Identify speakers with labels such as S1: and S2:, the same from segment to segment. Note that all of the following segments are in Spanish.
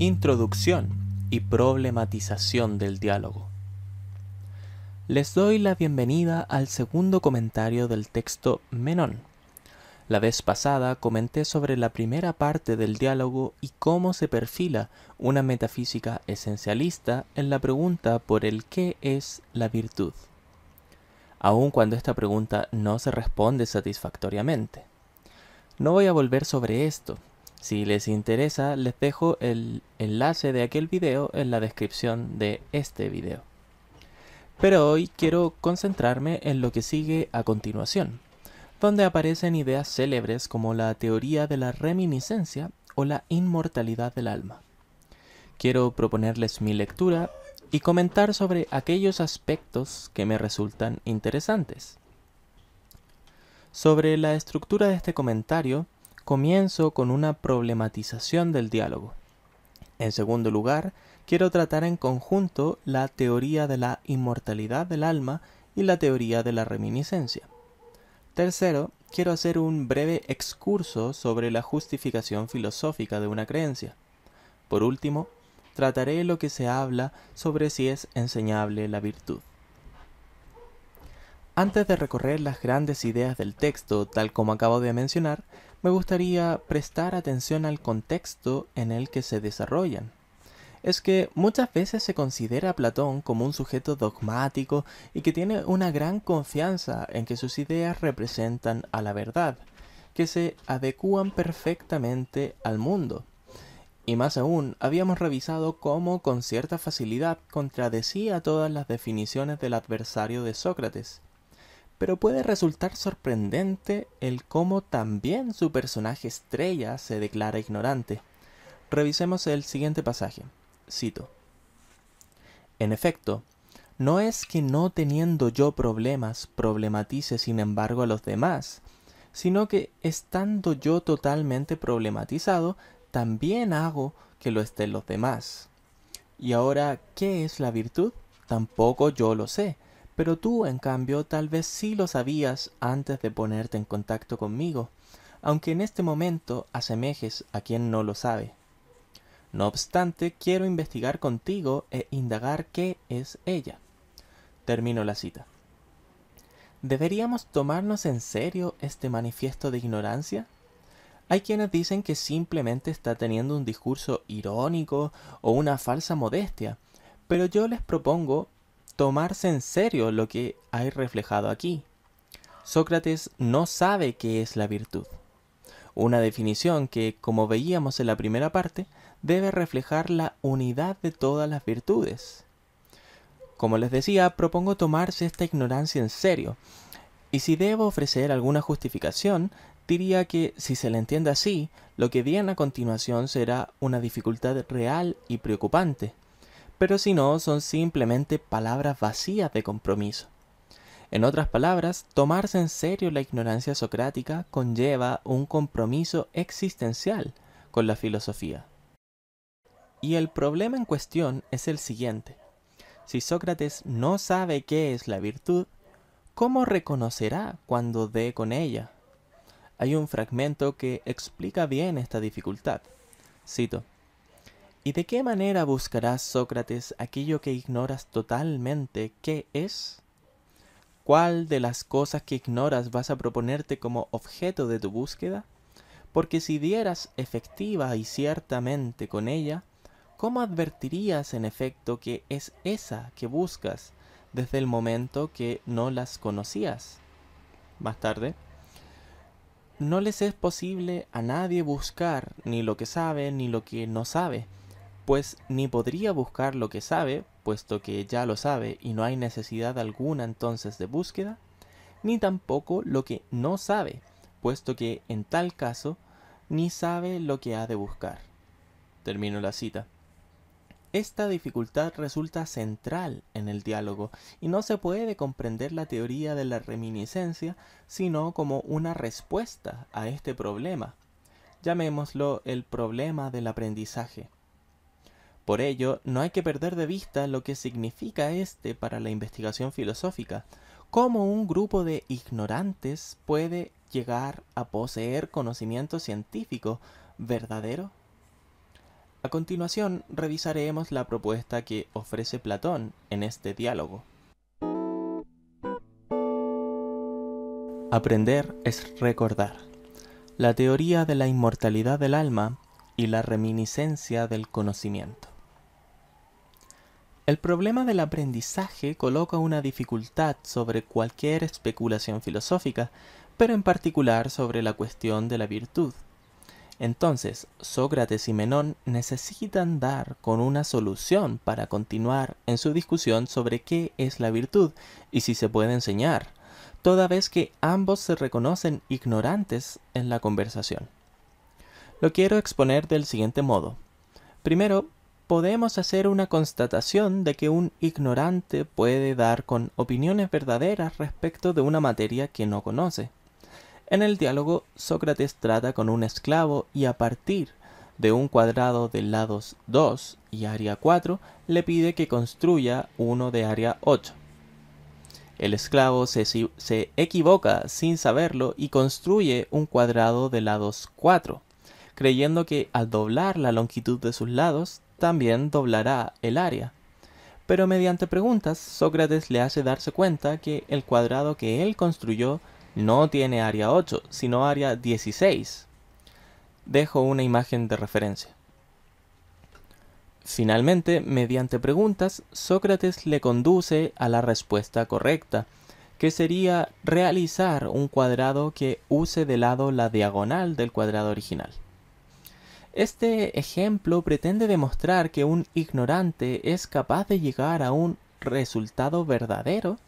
S1: Introducción y problematización del diálogo. Les doy la bienvenida al segundo comentario del texto Menón. La vez pasada comenté sobre la primera parte del diálogo y cómo se perfila una metafísica esencialista en la pregunta por el qué es la virtud aun cuando esta pregunta no se responde satisfactoriamente. No voy a volver sobre esto. Si les interesa, les dejo el enlace de aquel video en la descripción de este video. Pero hoy quiero concentrarme en lo que sigue a continuación, donde aparecen ideas célebres como la teoría de la reminiscencia o la inmortalidad del alma. Quiero proponerles mi lectura y comentar sobre aquellos aspectos que me resultan interesantes. Sobre la estructura de este comentario, comienzo con una problematización del diálogo. En segundo lugar, quiero tratar en conjunto la teoría de la inmortalidad del alma y la teoría de la reminiscencia. Tercero, quiero hacer un breve excurso sobre la justificación filosófica de una creencia. Por último, trataré lo que se habla sobre si es enseñable la virtud. Antes de recorrer las grandes ideas del texto, tal como acabo de mencionar, me gustaría prestar atención al contexto en el que se desarrollan. Es que muchas veces se considera a Platón como un sujeto dogmático y que tiene una gran confianza en que sus ideas representan a la verdad, que se adecúan perfectamente al mundo, y más aún, habíamos revisado cómo con cierta facilidad contradecía todas las definiciones del adversario de Sócrates. Pero puede resultar sorprendente el cómo también su personaje estrella se declara ignorante. Revisemos el siguiente pasaje. Cito. En efecto, no es que no teniendo yo problemas problematice sin embargo a los demás, sino que estando yo totalmente problematizado, también hago que lo estén los demás. Y ahora, ¿qué es la virtud? Tampoco yo lo sé, pero tú, en cambio, tal vez sí lo sabías antes de ponerte en contacto conmigo, aunque en este momento asemejes a quien no lo sabe. No obstante, quiero investigar contigo e indagar qué es ella. Termino la cita. ¿Deberíamos tomarnos en serio este manifiesto de ignorancia? Hay quienes dicen que simplemente está teniendo un discurso irónico o una falsa modestia, pero yo les propongo tomarse en serio lo que hay reflejado aquí. Sócrates no sabe qué es la virtud, una definición que, como veíamos en la primera parte, debe reflejar la unidad de todas las virtudes. Como les decía, propongo tomarse esta ignorancia en serio, y si debo ofrecer alguna justificación, diría que si se le entiende así, lo que viene a continuación será una dificultad real y preocupante, pero si no, son simplemente palabras vacías de compromiso. En otras palabras, tomarse en serio la ignorancia socrática conlleva un compromiso existencial con la filosofía. Y el problema en cuestión es el siguiente. Si Sócrates no sabe qué es la virtud, ¿cómo reconocerá cuando dé con ella? hay un fragmento que explica bien esta dificultad. Cito, ¿Y de qué manera buscarás, Sócrates, aquello que ignoras totalmente qué es? ¿Cuál de las cosas que ignoras vas a proponerte como objeto de tu búsqueda? Porque si dieras efectiva y ciertamente con ella, ¿cómo advertirías en efecto que es esa que buscas desde el momento que no las conocías? Más tarde, no les es posible a nadie buscar ni lo que sabe ni lo que no sabe, pues ni podría buscar lo que sabe, puesto que ya lo sabe y no hay necesidad alguna entonces de búsqueda, ni tampoco lo que no sabe, puesto que en tal caso ni sabe lo que ha de buscar. Termino la cita. Esta dificultad resulta central en el diálogo y no se puede comprender la teoría de la reminiscencia sino como una respuesta a este problema. Llamémoslo el problema del aprendizaje. Por ello, no hay que perder de vista lo que significa este para la investigación filosófica, cómo un grupo de ignorantes puede llegar a poseer conocimiento científico verdadero a continuación, revisaremos la propuesta que ofrece Platón en este diálogo. Aprender es recordar. La teoría de la inmortalidad del alma y la reminiscencia del conocimiento. El problema del aprendizaje coloca una dificultad sobre cualquier especulación filosófica, pero en particular sobre la cuestión de la virtud. Entonces, Sócrates y Menón necesitan dar con una solución para continuar en su discusión sobre qué es la virtud y si se puede enseñar, toda vez que ambos se reconocen ignorantes en la conversación. Lo quiero exponer del siguiente modo. Primero, podemos hacer una constatación de que un ignorante puede dar con opiniones verdaderas respecto de una materia que no conoce. En el diálogo, Sócrates trata con un esclavo y a partir de un cuadrado de lados 2 y área 4 le pide que construya uno de área 8. El esclavo se, equivoca sin saberlo y construye un cuadrado de lados 4, creyendo que al doblar la longitud de sus lados también doblará el área. Pero mediante preguntas, Sócrates le hace darse cuenta que el cuadrado que él construyó no tiene área 8, sino área 16. Dejo una imagen de referencia. Finalmente, mediante preguntas, Sócrates le conduce a la respuesta correcta, que sería realizar un cuadrado que use de lado la diagonal del cuadrado original. Este ejemplo pretende demostrar que un ignorante es capaz de llegar a un resultado verdadero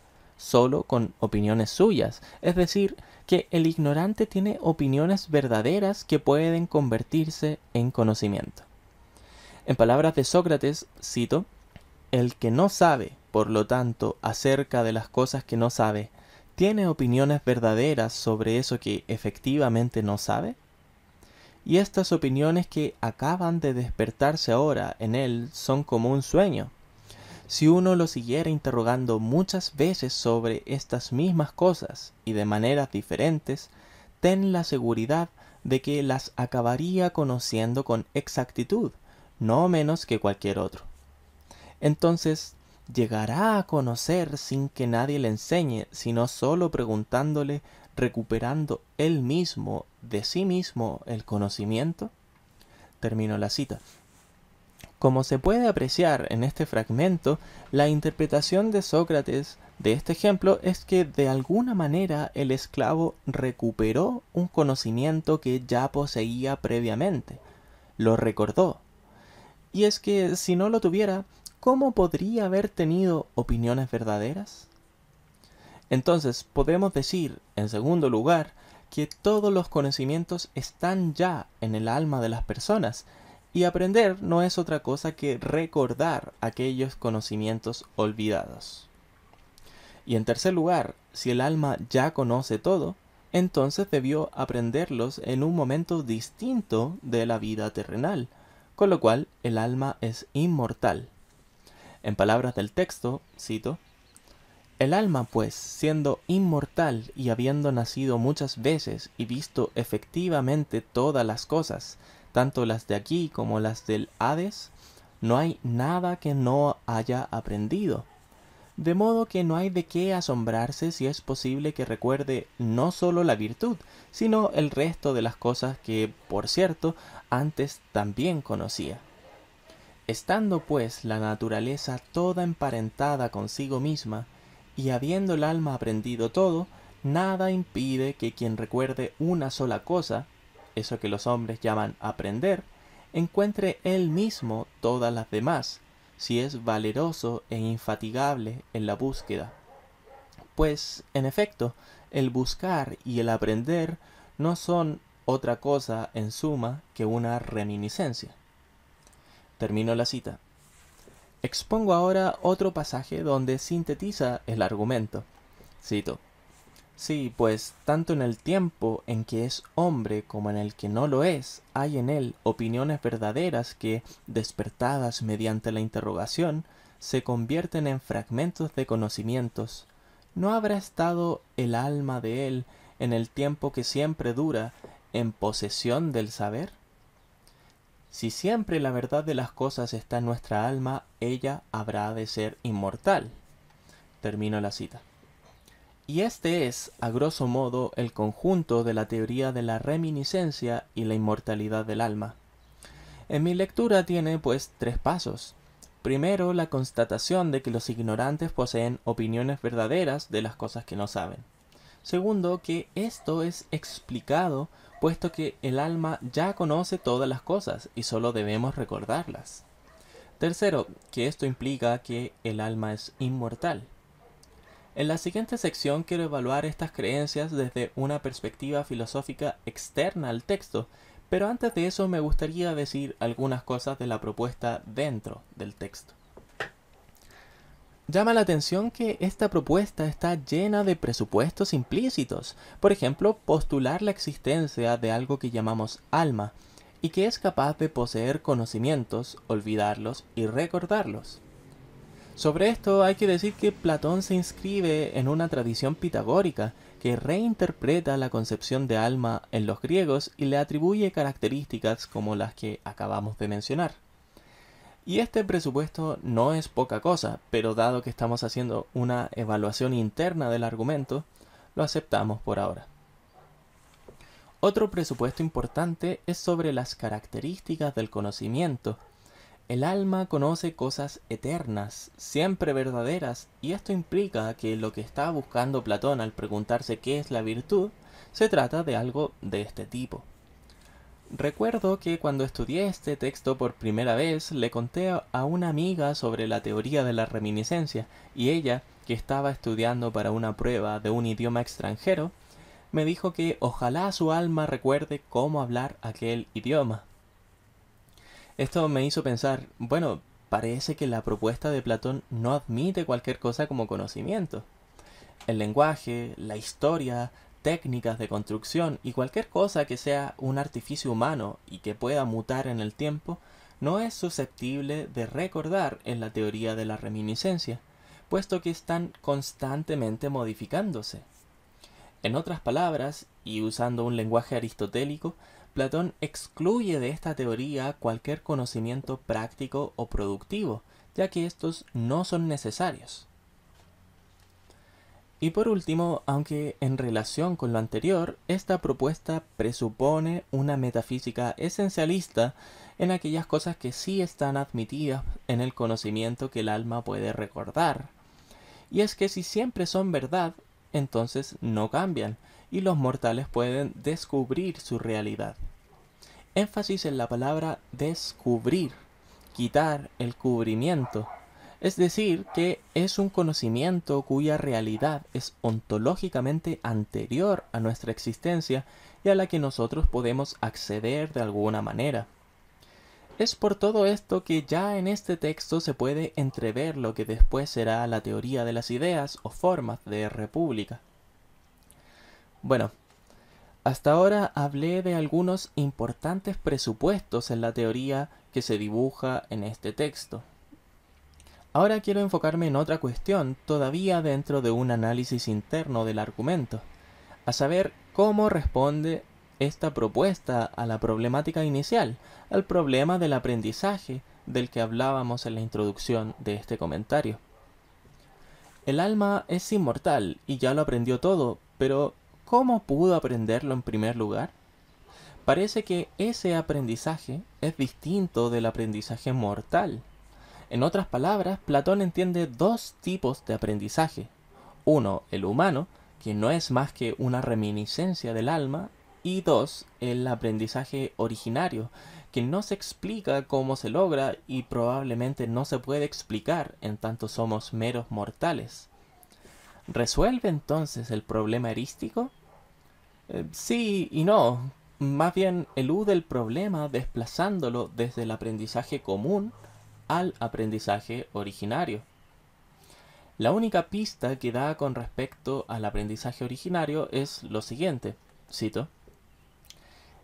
S1: solo con opiniones suyas, es decir, que el ignorante tiene opiniones verdaderas que pueden convertirse en conocimiento. En palabras de Sócrates, cito, el que no sabe, por lo tanto, acerca de las cosas que no sabe, ¿tiene opiniones verdaderas sobre eso que efectivamente no sabe? Y estas opiniones que acaban de despertarse ahora en él son como un sueño, si uno lo siguiera interrogando muchas veces sobre estas mismas cosas y de maneras diferentes, ten la seguridad de que las acabaría conociendo con exactitud, no menos que cualquier otro. Entonces, llegará a conocer sin que nadie le enseñe, sino solo preguntándole, recuperando él mismo de sí mismo el conocimiento? Termino la cita. Como se puede apreciar en este fragmento, la interpretación de Sócrates de este ejemplo es que de alguna manera el esclavo recuperó un conocimiento que ya poseía previamente, lo recordó. Y es que si no lo tuviera, ¿cómo podría haber tenido opiniones verdaderas? Entonces podemos decir, en segundo lugar, que todos los conocimientos están ya en el alma de las personas y aprender no es otra cosa que recordar aquellos conocimientos olvidados. Y en tercer lugar, si el alma ya conoce todo, entonces debió aprenderlos en un momento distinto de la vida terrenal, con lo cual el alma es inmortal. En palabras del texto, cito, El alma, pues, siendo inmortal y habiendo nacido muchas veces y visto efectivamente todas las cosas, tanto las de aquí como las del Hades, no hay nada que no haya aprendido. De modo que no hay de qué asombrarse si es posible que recuerde no solo la virtud, sino el resto de las cosas que, por cierto, antes también conocía. Estando pues la naturaleza toda emparentada consigo misma, y habiendo el alma aprendido todo, nada impide que quien recuerde una sola cosa, eso que los hombres llaman aprender, encuentre él mismo todas las demás, si es valeroso e infatigable en la búsqueda. Pues, en efecto, el buscar y el aprender no son otra cosa en suma que una reminiscencia. Termino la cita. Expongo ahora otro pasaje donde sintetiza el argumento. Cito. Sí, pues tanto en el tiempo en que es hombre como en el que no lo es, hay en él opiniones verdaderas que, despertadas mediante la interrogación, se convierten en fragmentos de conocimientos. ¿No habrá estado el alma de él en el tiempo que siempre dura en posesión del saber? Si siempre la verdad de las cosas está en nuestra alma, ella habrá de ser inmortal. Termino la cita. Y este es, a grosso modo, el conjunto de la teoría de la reminiscencia y la inmortalidad del alma. En mi lectura tiene, pues, tres pasos. Primero, la constatación de que los ignorantes poseen opiniones verdaderas de las cosas que no saben. Segundo, que esto es explicado, puesto que el alma ya conoce todas las cosas y solo debemos recordarlas. Tercero, que esto implica que el alma es inmortal. En la siguiente sección quiero evaluar estas creencias desde una perspectiva filosófica externa al texto, pero antes de eso me gustaría decir algunas cosas de la propuesta dentro del texto. Llama la atención que esta propuesta está llena de presupuestos implícitos, por ejemplo, postular la existencia de algo que llamamos alma, y que es capaz de poseer conocimientos, olvidarlos y recordarlos. Sobre esto hay que decir que Platón se inscribe en una tradición pitagórica que reinterpreta la concepción de alma en los griegos y le atribuye características como las que acabamos de mencionar. Y este presupuesto no es poca cosa, pero dado que estamos haciendo una evaluación interna del argumento, lo aceptamos por ahora. Otro presupuesto importante es sobre las características del conocimiento el alma conoce cosas eternas, siempre verdaderas, y esto implica que lo que está buscando Platón al preguntarse qué es la virtud, se trata de algo de este tipo. Recuerdo que cuando estudié este texto por primera vez le conté a una amiga sobre la teoría de la reminiscencia, y ella, que estaba estudiando para una prueba de un idioma extranjero, me dijo que ojalá su alma recuerde cómo hablar aquel idioma. Esto me hizo pensar, bueno, parece que la propuesta de Platón no admite cualquier cosa como conocimiento. El lenguaje, la historia, técnicas de construcción y cualquier cosa que sea un artificio humano y que pueda mutar en el tiempo, no es susceptible de recordar en la teoría de la reminiscencia, puesto que están constantemente modificándose. En otras palabras, y usando un lenguaje aristotélico, Platón excluye de esta teoría cualquier conocimiento práctico o productivo, ya que estos no son necesarios. Y por último, aunque en relación con lo anterior, esta propuesta presupone una metafísica esencialista en aquellas cosas que sí están admitidas en el conocimiento que el alma puede recordar. Y es que si siempre son verdad, entonces no cambian, y los mortales pueden descubrir su realidad. Énfasis en la palabra descubrir, quitar el cubrimiento, es decir, que es un conocimiento cuya realidad es ontológicamente anterior a nuestra existencia y a la que nosotros podemos acceder de alguna manera. Es por todo esto que ya en este texto se puede entrever lo que después será la teoría de las ideas o formas de república. Bueno, hasta ahora hablé de algunos importantes presupuestos en la teoría que se dibuja en este texto. Ahora quiero enfocarme en otra cuestión todavía dentro de un análisis interno del argumento, a saber cómo responde esta propuesta a la problemática inicial, al problema del aprendizaje del que hablábamos en la introducción de este comentario. El alma es inmortal y ya lo aprendió todo, pero ¿Cómo pudo aprenderlo en primer lugar? Parece que ese aprendizaje es distinto del aprendizaje mortal. En otras palabras, Platón entiende dos tipos de aprendizaje. Uno, el humano, que no es más que una reminiscencia del alma, y dos, el aprendizaje originario, que no se explica cómo se logra y probablemente no se puede explicar en tanto somos meros mortales. ¿Resuelve entonces el problema erístico? Eh, sí y no. Más bien elude el problema desplazándolo desde el aprendizaje común al aprendizaje originario. La única pista que da con respecto al aprendizaje originario es lo siguiente, cito,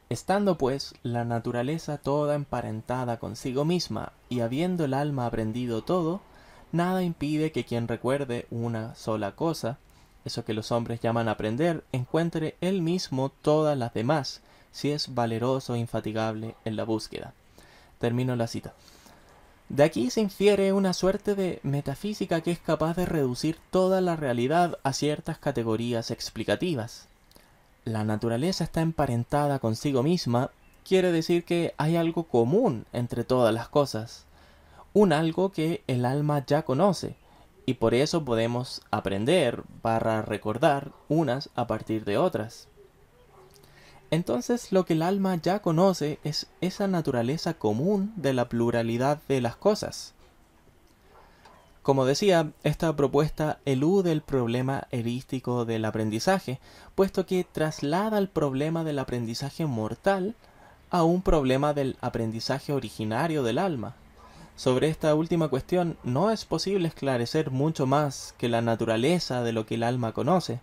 S1: Estando pues la naturaleza toda emparentada consigo misma y habiendo el alma aprendido todo, nada impide que quien recuerde una sola cosa, eso que los hombres llaman aprender, encuentre él mismo todas las demás, si es valeroso e infatigable en la búsqueda. Termino la cita. De aquí se infiere una suerte de metafísica que es capaz de reducir toda la realidad a ciertas categorías explicativas. La naturaleza está emparentada consigo misma, quiere decir que hay algo común entre todas las cosas, un algo que el alma ya conoce, y por eso podemos aprender para recordar unas a partir de otras. Entonces lo que el alma ya conoce es esa naturaleza común de la pluralidad de las cosas. Como decía, esta propuesta elude el problema heurístico del aprendizaje, puesto que traslada el problema del aprendizaje mortal a un problema del aprendizaje originario del alma, sobre esta última cuestión no es posible esclarecer mucho más que la naturaleza de lo que el alma conoce.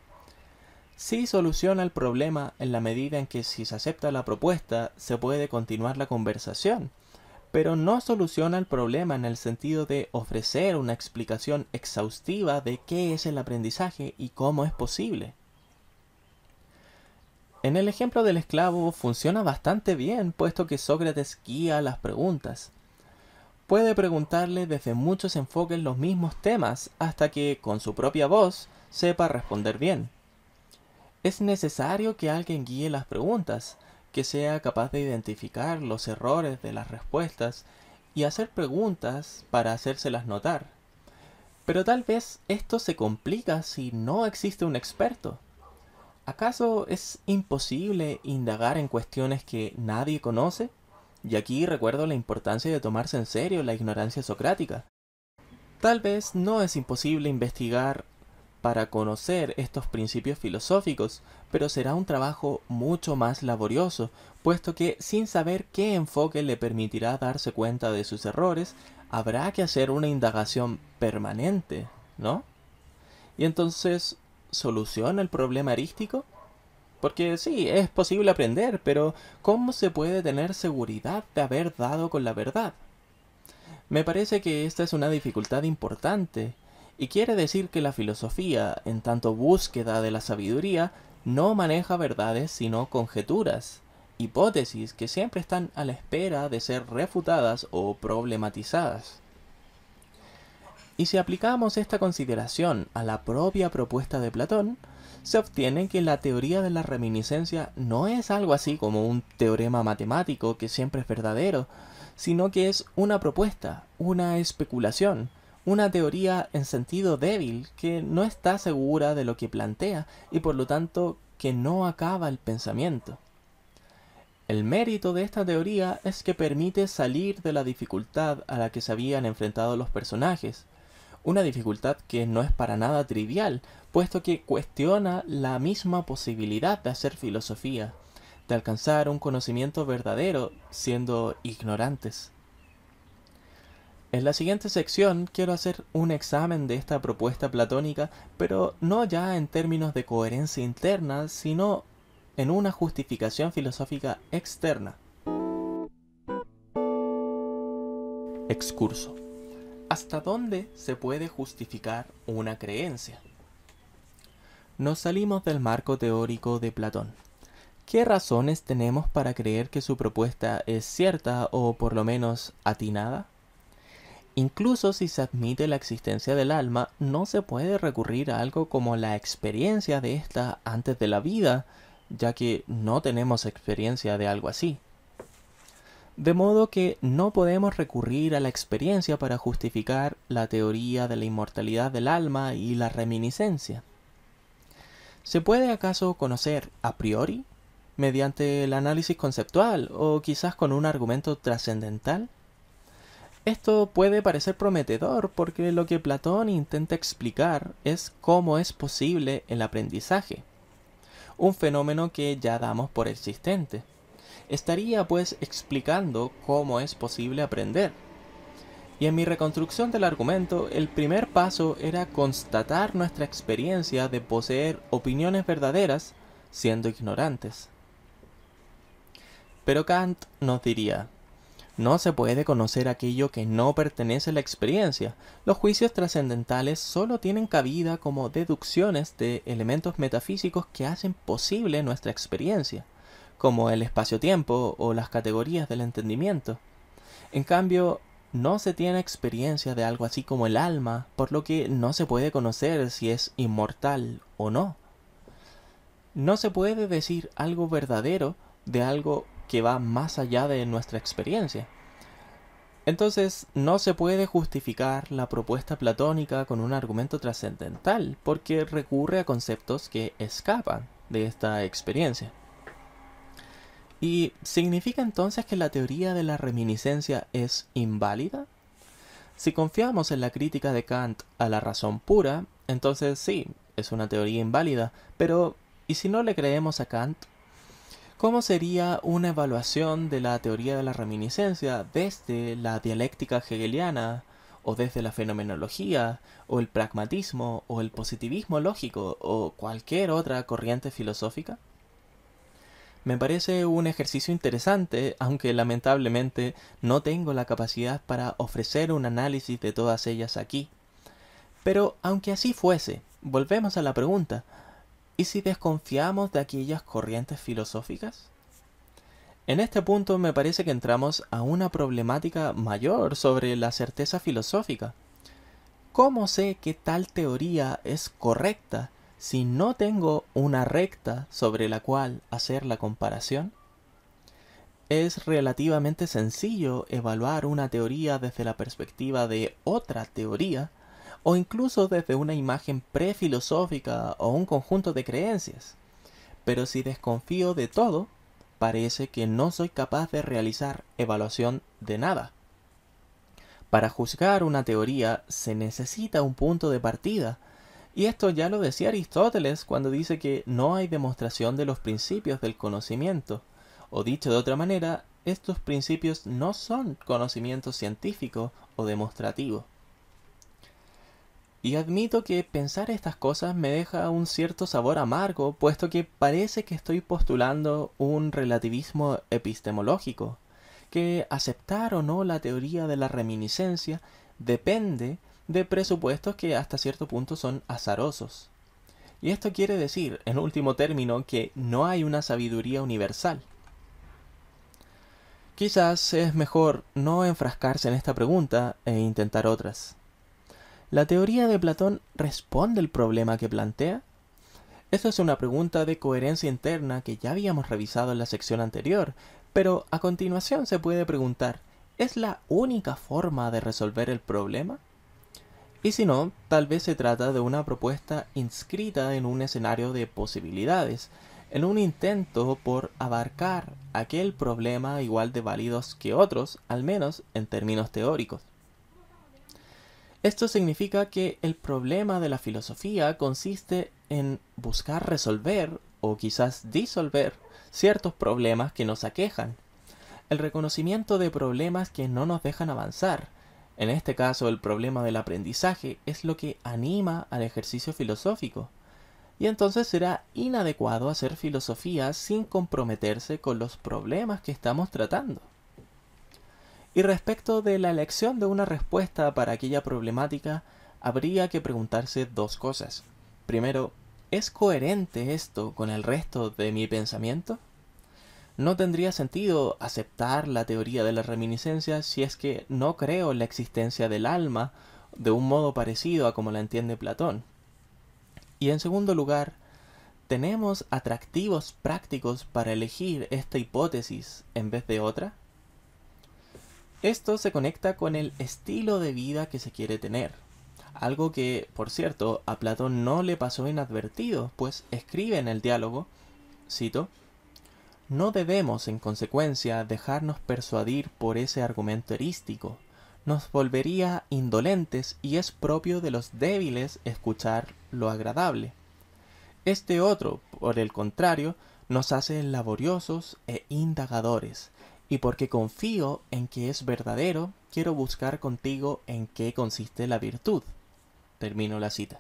S1: Sí soluciona el problema en la medida en que si se acepta la propuesta se puede continuar la conversación, pero no soluciona el problema en el sentido de ofrecer una explicación exhaustiva de qué es el aprendizaje y cómo es posible. En el ejemplo del esclavo funciona bastante bien, puesto que Sócrates guía las preguntas puede preguntarle desde muchos enfoques los mismos temas hasta que, con su propia voz, sepa responder bien. Es necesario que alguien guíe las preguntas, que sea capaz de identificar los errores de las respuestas y hacer preguntas para hacérselas notar. Pero tal vez esto se complica si no existe un experto. ¿Acaso es imposible indagar en cuestiones que nadie conoce? Y aquí recuerdo la importancia de tomarse en serio la ignorancia socrática. Tal vez no es imposible investigar para conocer estos principios filosóficos, pero será un trabajo mucho más laborioso, puesto que sin saber qué enfoque le permitirá darse cuenta de sus errores, habrá que hacer una indagación permanente, ¿no? Y entonces, ¿soluciona el problema arístico? Porque sí, es posible aprender, pero ¿cómo se puede tener seguridad de haber dado con la verdad? Me parece que esta es una dificultad importante, y quiere decir que la filosofía, en tanto búsqueda de la sabiduría, no maneja verdades sino conjeturas, hipótesis que siempre están a la espera de ser refutadas o problematizadas. Y si aplicamos esta consideración a la propia propuesta de Platón, se obtiene que la teoría de la reminiscencia no es algo así como un teorema matemático que siempre es verdadero, sino que es una propuesta, una especulación, una teoría en sentido débil que no está segura de lo que plantea y por lo tanto que no acaba el pensamiento. El mérito de esta teoría es que permite salir de la dificultad a la que se habían enfrentado los personajes, una dificultad que no es para nada trivial, puesto que cuestiona la misma posibilidad de hacer filosofía, de alcanzar un conocimiento verdadero siendo ignorantes. En la siguiente sección quiero hacer un examen de esta propuesta platónica, pero no ya en términos de coherencia interna, sino en una justificación filosófica externa. Excurso. ¿Hasta dónde se puede justificar una creencia? Nos salimos del marco teórico de Platón. ¿Qué razones tenemos para creer que su propuesta es cierta o por lo menos atinada? Incluso si se admite la existencia del alma, no se puede recurrir a algo como la experiencia de ésta antes de la vida, ya que no tenemos experiencia de algo así. De modo que no podemos recurrir a la experiencia para justificar la teoría de la inmortalidad del alma y la reminiscencia. ¿Se puede acaso conocer a priori, mediante el análisis conceptual o quizás con un argumento trascendental? Esto puede parecer prometedor porque lo que Platón intenta explicar es cómo es posible el aprendizaje, un fenómeno que ya damos por existente estaría pues explicando cómo es posible aprender. Y en mi reconstrucción del argumento, el primer paso era constatar nuestra experiencia de poseer opiniones verdaderas siendo ignorantes. Pero Kant nos diría, no se puede conocer aquello que no pertenece a la experiencia. Los juicios trascendentales solo tienen cabida como deducciones de elementos metafísicos que hacen posible nuestra experiencia como el espacio-tiempo o las categorías del entendimiento. En cambio, no se tiene experiencia de algo así como el alma, por lo que no se puede conocer si es inmortal o no. No se puede decir algo verdadero de algo que va más allá de nuestra experiencia. Entonces, no se puede justificar la propuesta platónica con un argumento trascendental, porque recurre a conceptos que escapan de esta experiencia. ¿Y significa entonces que la teoría de la reminiscencia es inválida? Si confiamos en la crítica de Kant a la razón pura, entonces sí, es una teoría inválida, pero ¿y si no le creemos a Kant? ¿Cómo sería una evaluación de la teoría de la reminiscencia desde la dialéctica hegeliana, o desde la fenomenología, o el pragmatismo, o el positivismo lógico, o cualquier otra corriente filosófica? Me parece un ejercicio interesante, aunque lamentablemente no tengo la capacidad para ofrecer un análisis de todas ellas aquí. Pero aunque así fuese, volvemos a la pregunta, ¿y si desconfiamos de aquellas corrientes filosóficas? En este punto me parece que entramos a una problemática mayor sobre la certeza filosófica. ¿Cómo sé que tal teoría es correcta si no tengo una recta sobre la cual hacer la comparación, es relativamente sencillo evaluar una teoría desde la perspectiva de otra teoría o incluso desde una imagen prefilosófica o un conjunto de creencias. Pero si desconfío de todo, parece que no soy capaz de realizar evaluación de nada. Para juzgar una teoría se necesita un punto de partida y esto ya lo decía Aristóteles cuando dice que no hay demostración de los principios del conocimiento. O dicho de otra manera, estos principios no son conocimiento científico o demostrativo. Y admito que pensar estas cosas me deja un cierto sabor amargo, puesto que parece que estoy postulando un relativismo epistemológico, que aceptar o no la teoría de la reminiscencia depende de presupuestos que hasta cierto punto son azarosos. Y esto quiere decir, en último término, que no hay una sabiduría universal. Quizás es mejor no enfrascarse en esta pregunta e intentar otras. ¿La teoría de Platón responde el problema que plantea? Esto es una pregunta de coherencia interna que ya habíamos revisado en la sección anterior, pero a continuación se puede preguntar, ¿es la única forma de resolver el problema? Y si no, tal vez se trata de una propuesta inscrita en un escenario de posibilidades, en un intento por abarcar aquel problema igual de válidos que otros, al menos en términos teóricos. Esto significa que el problema de la filosofía consiste en buscar resolver o quizás disolver ciertos problemas que nos aquejan. El reconocimiento de problemas que no nos dejan avanzar, en este caso, el problema del aprendizaje es lo que anima al ejercicio filosófico, y entonces será inadecuado hacer filosofía sin comprometerse con los problemas que estamos tratando. Y respecto de la elección de una respuesta para aquella problemática, habría que preguntarse dos cosas. Primero, ¿es coherente esto con el resto de mi pensamiento? No tendría sentido aceptar la teoría de la reminiscencia si es que no creo en la existencia del alma de un modo parecido a como la entiende Platón. Y en segundo lugar, ¿tenemos atractivos prácticos para elegir esta hipótesis en vez de otra? Esto se conecta con el estilo de vida que se quiere tener. Algo que, por cierto, a Platón no le pasó inadvertido, pues escribe en el diálogo, cito, no debemos, en consecuencia, dejarnos persuadir por ese argumento erístico. Nos volvería indolentes y es propio de los débiles escuchar lo agradable. Este otro, por el contrario, nos hace laboriosos e indagadores, y porque confío en que es verdadero, quiero buscar contigo en qué consiste la virtud. Termino la cita.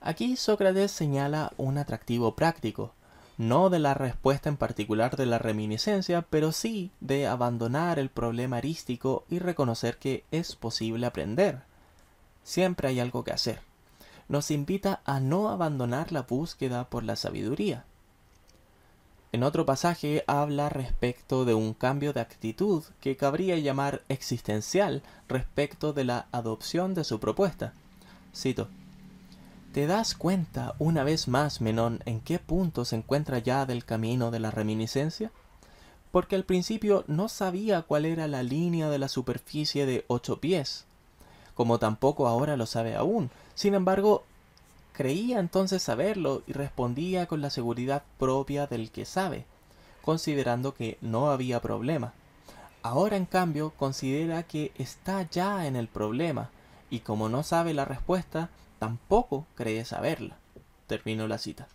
S1: Aquí Sócrates señala un atractivo práctico, no de la respuesta en particular de la reminiscencia, pero sí de abandonar el problema arístico y reconocer que es posible aprender. Siempre hay algo que hacer. Nos invita a no abandonar la búsqueda por la sabiduría. En otro pasaje habla respecto de un cambio de actitud que cabría llamar existencial respecto de la adopción de su propuesta. Cito, te das cuenta una vez más, Menón, en qué punto se encuentra ya del camino de la reminiscencia? Porque al principio no sabía cuál era la línea de la superficie de ocho pies, como tampoco ahora lo sabe aún. Sin embargo, creía entonces saberlo y respondía con la seguridad propia del que sabe, considerando que no había problema. Ahora, en cambio, considera que está ya en el problema, y como no sabe la respuesta, tampoco cree saberla. Termino la cita.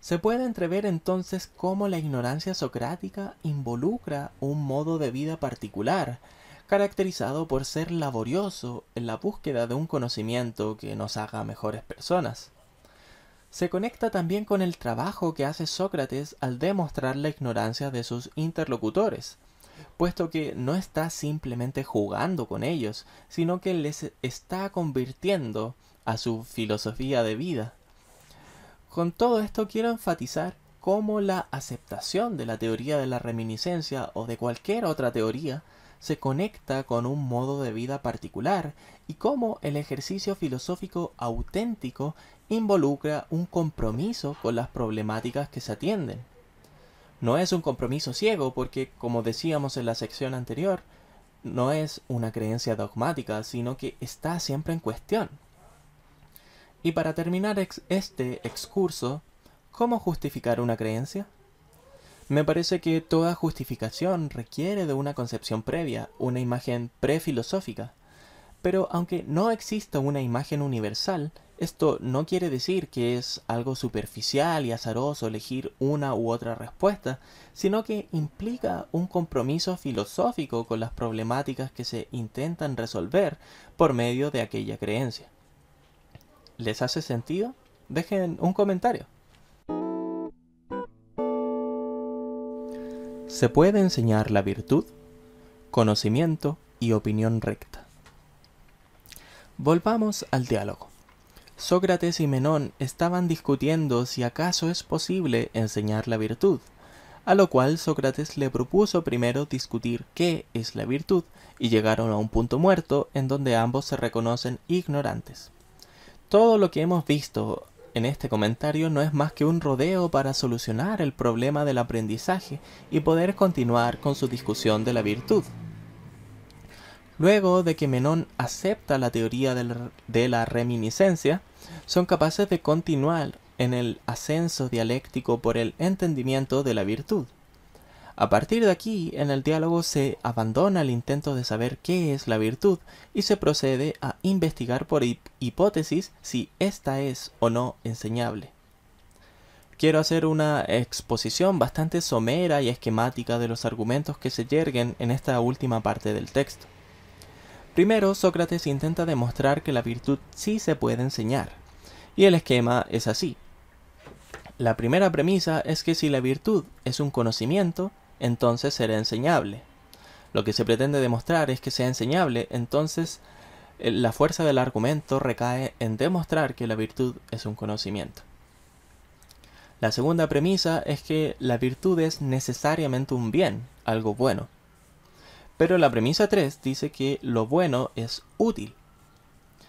S1: Se puede entrever entonces cómo la ignorancia socrática involucra un modo de vida particular, caracterizado por ser laborioso en la búsqueda de un conocimiento que nos haga mejores personas. Se conecta también con el trabajo que hace Sócrates al demostrar la ignorancia de sus interlocutores, puesto que no está simplemente jugando con ellos, sino que les está convirtiendo a su filosofía de vida. Con todo esto quiero enfatizar cómo la aceptación de la teoría de la reminiscencia o de cualquier otra teoría se conecta con un modo de vida particular y cómo el ejercicio filosófico auténtico involucra un compromiso con las problemáticas que se atienden. No es un compromiso ciego porque, como decíamos en la sección anterior, no es una creencia dogmática, sino que está siempre en cuestión. Y para terminar este excurso, ¿cómo justificar una creencia? Me parece que toda justificación requiere de una concepción previa, una imagen prefilosófica. Pero aunque no exista una imagen universal, esto no quiere decir que es algo superficial y azaroso elegir una u otra respuesta, sino que implica un compromiso filosófico con las problemáticas que se intentan resolver por medio de aquella creencia. ¿Les hace sentido? Dejen un comentario. Se puede enseñar la virtud, conocimiento y opinión recta. Volvamos al diálogo. Sócrates y Menón estaban discutiendo si acaso es posible enseñar la virtud, a lo cual Sócrates le propuso primero discutir qué es la virtud y llegaron a un punto muerto en donde ambos se reconocen ignorantes. Todo lo que hemos visto en este comentario no es más que un rodeo para solucionar el problema del aprendizaje y poder continuar con su discusión de la virtud. Luego de que Menón acepta la teoría de la reminiscencia, son capaces de continuar en el ascenso dialéctico por el entendimiento de la virtud. A partir de aquí, en el diálogo se abandona el intento de saber qué es la virtud y se procede a investigar por hipótesis si ésta es o no enseñable. Quiero hacer una exposición bastante somera y esquemática de los argumentos que se yerguen en esta última parte del texto. Primero, Sócrates intenta demostrar que la virtud sí se puede enseñar, y el esquema es así. La primera premisa es que si la virtud es un conocimiento, entonces será enseñable. Lo que se pretende demostrar es que sea enseñable, entonces eh, la fuerza del argumento recae en demostrar que la virtud es un conocimiento. La segunda premisa es que la virtud es necesariamente un bien, algo bueno, pero la premisa 3 dice que lo bueno es útil.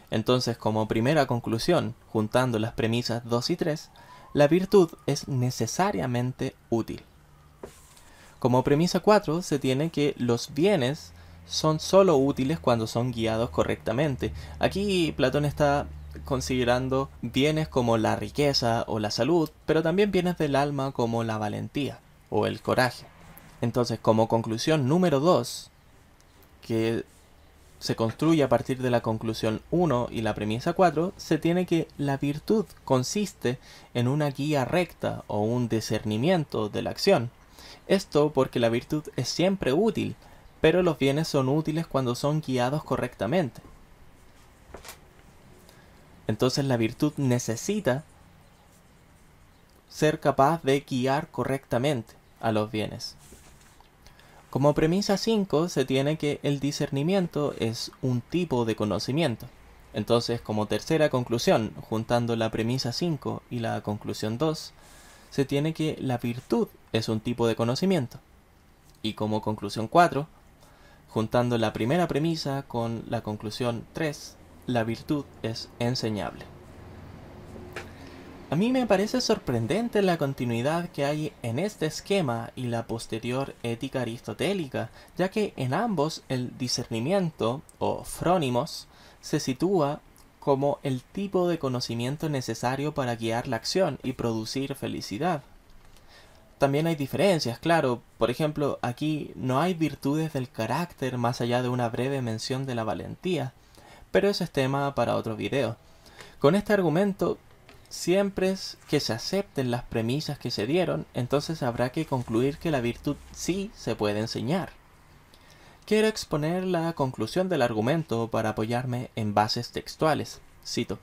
S1: Entonces, como primera conclusión, juntando las premisas 2 y 3, la virtud es necesariamente útil. Como premisa 4 se tiene que los bienes son sólo útiles cuando son guiados correctamente. Aquí Platón está considerando bienes como la riqueza o la salud, pero también bienes del alma como la valentía o el coraje. Entonces, como conclusión número 2, que se construye a partir de la conclusión 1 y la premisa 4, se tiene que la virtud consiste en una guía recta o un discernimiento de la acción. Esto porque la virtud es siempre útil, pero los bienes son útiles cuando son guiados correctamente. Entonces la virtud necesita ser capaz de guiar correctamente a los bienes. Como premisa 5 se tiene que el discernimiento es un tipo de conocimiento. Entonces, como tercera conclusión, juntando la premisa 5 y la conclusión 2, se tiene que la virtud es un tipo de conocimiento. Y como conclusión 4, juntando la primera premisa con la conclusión 3, la virtud es enseñable. A mí me parece sorprendente la continuidad que hay en este esquema y la posterior ética aristotélica, ya que en ambos el discernimiento, o frónimos, se sitúa como el tipo de conocimiento necesario para guiar la acción y producir felicidad. También hay diferencias, claro, por ejemplo, aquí no hay virtudes del carácter más allá de una breve mención de la valentía, pero ese es tema para otro video. Con este argumento Siempre que se acepten las premisas que se dieron, entonces habrá que concluir que la virtud sí se puede enseñar. Quiero exponer la conclusión del argumento para apoyarme en bases textuales. Cito.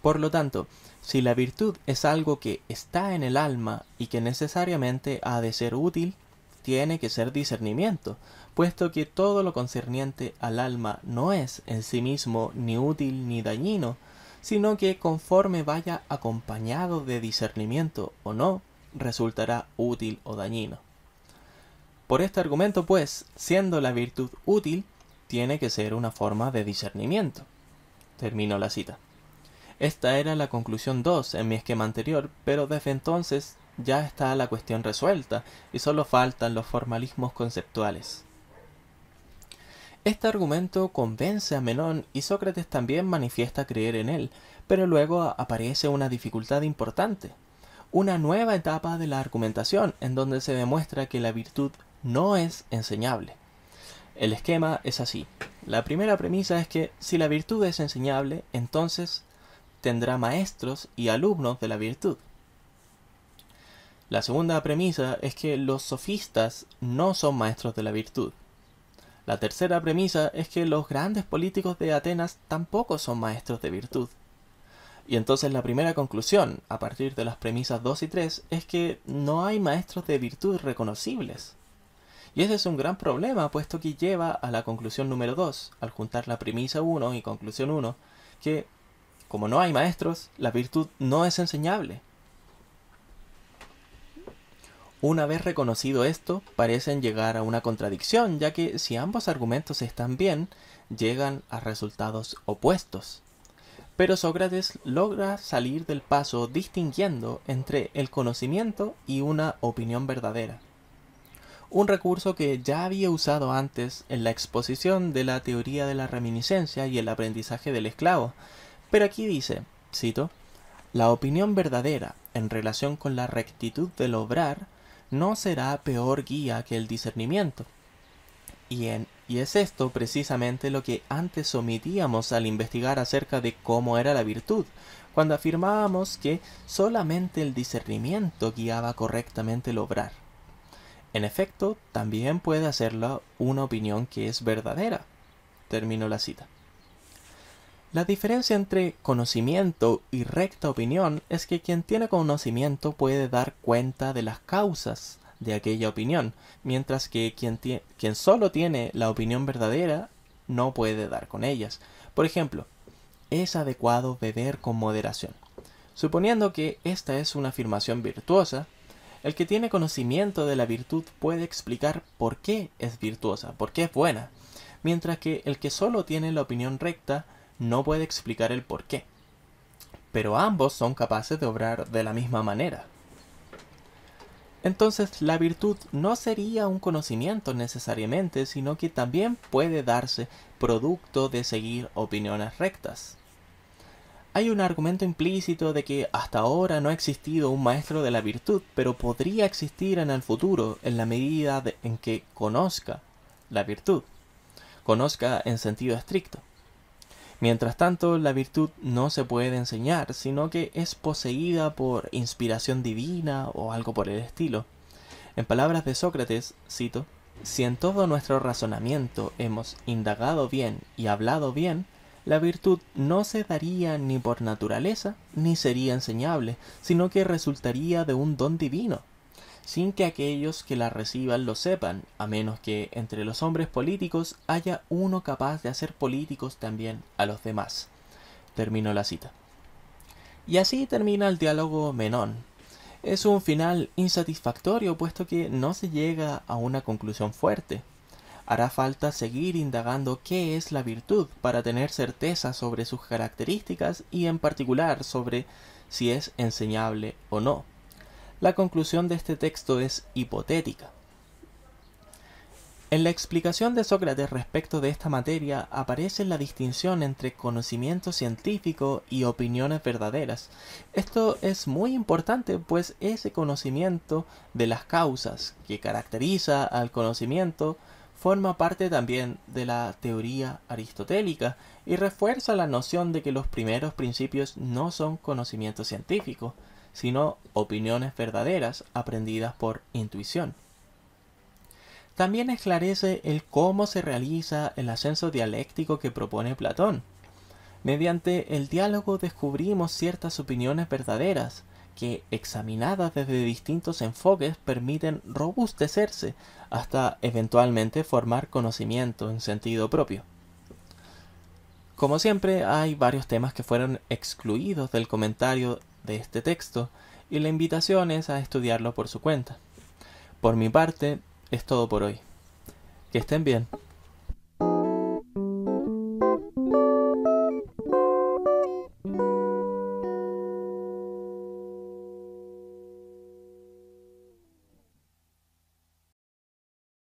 S1: Por lo tanto, si la virtud es algo que está en el alma y que necesariamente ha de ser útil, tiene que ser discernimiento, puesto que todo lo concerniente al alma no es en sí mismo ni útil ni dañino, sino que conforme vaya acompañado de discernimiento o no, resultará útil o dañino. Por este argumento, pues, siendo la virtud útil, tiene que ser una forma de discernimiento. Termino la cita. Esta era la conclusión 2 en mi esquema anterior, pero desde entonces ya está la cuestión resuelta y solo faltan los formalismos conceptuales. Este argumento convence a Melón y Sócrates también manifiesta creer en él, pero luego aparece una dificultad importante, una nueva etapa de la argumentación en donde se demuestra que la virtud no es enseñable. El esquema es así. La primera premisa es que si la virtud es enseñable, entonces tendrá maestros y alumnos de la virtud. La segunda premisa es que los sofistas no son maestros de la virtud. La tercera premisa es que los grandes políticos de Atenas tampoco son maestros de virtud. Y entonces la primera conclusión, a partir de las premisas 2 y 3, es que no hay maestros de virtud reconocibles. Y ese es un gran problema, puesto que lleva a la conclusión número 2, al juntar la premisa 1 y conclusión 1, que, como no hay maestros, la virtud no es enseñable. Una vez reconocido esto, parecen llegar a una contradicción, ya que si ambos argumentos están bien, llegan a resultados opuestos. Pero Sócrates logra salir del paso distinguiendo entre el conocimiento y una opinión verdadera. Un recurso que ya había usado antes en la exposición de la teoría de la reminiscencia y el aprendizaje del esclavo. Pero aquí dice, cito, la opinión verdadera en relación con la rectitud del obrar no será peor guía que el discernimiento. Y, en, y es esto precisamente lo que antes omitíamos al investigar acerca de cómo era la virtud, cuando afirmábamos que solamente el discernimiento guiaba correctamente el obrar. En efecto, también puede hacerlo una opinión que es verdadera. Terminó la cita. La diferencia entre conocimiento y recta opinión es que quien tiene conocimiento puede dar cuenta de las causas de aquella opinión, mientras que quien, quien solo tiene la opinión verdadera no puede dar con ellas. Por ejemplo, es adecuado beber con moderación. Suponiendo que esta es una afirmación virtuosa, el que tiene conocimiento de la virtud puede explicar por qué es virtuosa, por qué es buena, mientras que el que solo tiene la opinión recta no puede explicar el por qué, pero ambos son capaces de obrar de la misma manera. Entonces la virtud no sería un conocimiento necesariamente, sino que también puede darse producto de seguir opiniones rectas. Hay un argumento implícito de que hasta ahora no ha existido un maestro de la virtud, pero podría existir en el futuro en la medida en que conozca la virtud, conozca en sentido estricto. Mientras tanto, la virtud no se puede enseñar, sino que es poseída por inspiración divina o algo por el estilo. En palabras de Sócrates, cito, si en todo nuestro razonamiento hemos indagado bien y hablado bien, la virtud no se daría ni por naturaleza, ni sería enseñable, sino que resultaría de un don divino sin que aquellos que la reciban lo sepan, a menos que entre los hombres políticos haya uno capaz de hacer políticos también a los demás. Terminó la cita. Y así termina el diálogo Menón. Es un final insatisfactorio puesto que no se llega a una conclusión fuerte. Hará falta seguir indagando qué es la virtud para tener certeza sobre sus características y en particular sobre si es enseñable o no la conclusión de este texto es hipotética. En la explicación de Sócrates respecto de esta materia aparece la distinción entre conocimiento científico y opiniones verdaderas. Esto es muy importante pues ese conocimiento de las causas que caracteriza al conocimiento forma parte también de la teoría aristotélica y refuerza la noción de que los primeros principios no son conocimiento científico, sino opiniones verdaderas aprendidas por intuición. También esclarece el cómo se realiza el ascenso dialéctico que propone Platón. Mediante el diálogo descubrimos ciertas opiniones verdaderas que, examinadas desde distintos enfoques, permiten robustecerse hasta eventualmente formar conocimiento en sentido propio. Como siempre, hay varios temas que fueron excluidos del comentario de este texto y la invitación es a estudiarlo por su cuenta. Por mi parte, es todo por hoy. Que estén bien.